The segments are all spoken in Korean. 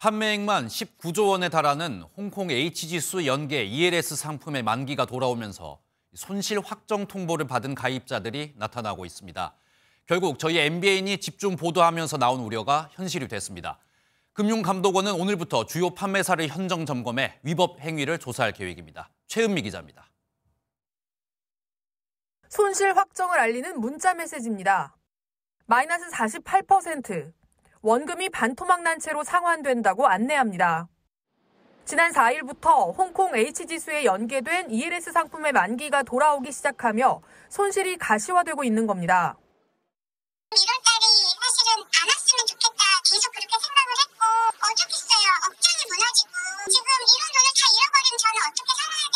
판매액만 19조 원에 달하는 홍콩 h g 수 연계 ELS 상품의 만기가 돌아오면서 손실 확정 통보를 받은 가입자들이 나타나고 있습니다. 결국 저희 MBN이 집중 보도하면서 나온 우려가 현실이 됐습니다. 금융감독원은 오늘부터 주요 판매사를 현정 점검해 위법 행위를 조사할 계획입니다. 최은미 기자입니다. 손실 확정을 알리는 문자 메시지입니다. 마이너스 48%, 원금이 반토막 난 채로 상환된다고 안내합니다. 지난 4일부터 홍콩 H지수에 연계된 ELS 상품의 만기가 돌아오기 시작하며 손실이 가시화되고 있는 겁니다. 1월달이 사실은 안 왔으면 좋겠다 계속 그렇게 생각을 했고 어쩌겠어요 억장이 무너지고 지금 이런 돈을 다 잃어버리면 저는 어떻게 살아야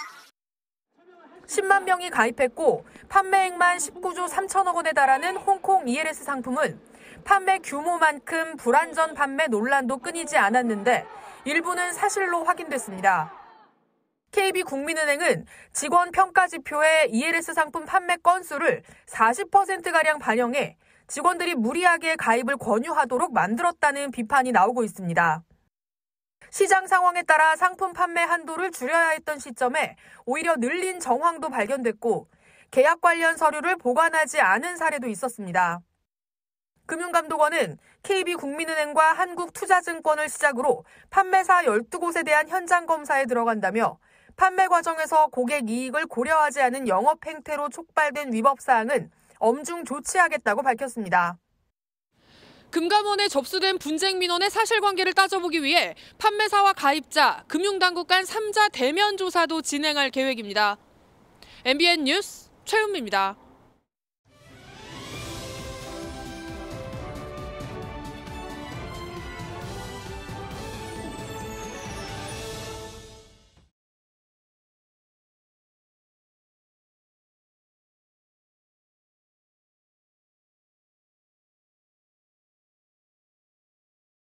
되나 아주 깜깜한 거죠. 10만 명이 가입했고 판매액만 19조 3천억 원에 달하는 홍콩 ELS 상품은 판매 규모만큼 불안전 판매 논란도 끊이지 않았는데 일부는 사실로 확인됐습니다. KB국민은행은 직원 평가 지표에 ELS 상품 판매 건수를 40%가량 반영해 직원들이 무리하게 가입을 권유하도록 만들었다는 비판이 나오고 있습니다. 시장 상황에 따라 상품 판매 한도를 줄여야 했던 시점에 오히려 늘린 정황도 발견됐고 계약 관련 서류를 보관하지 않은 사례도 있었습니다. 금융감독원은 KB국민은행과 한국투자증권을 시작으로 판매사 12곳에 대한 현장 검사에 들어간다며 판매 과정에서 고객 이익을 고려하지 않은 영업 행태로 촉발된 위법 사항은 엄중 조치하겠다고 밝혔습니다. 금감원에 접수된 분쟁 민원의 사실관계를 따져보기 위해 판매사와 가입자, 금융당국 간 3자 대면 조사도 진행할 계획입니다. MBN 뉴스 최은미입니다.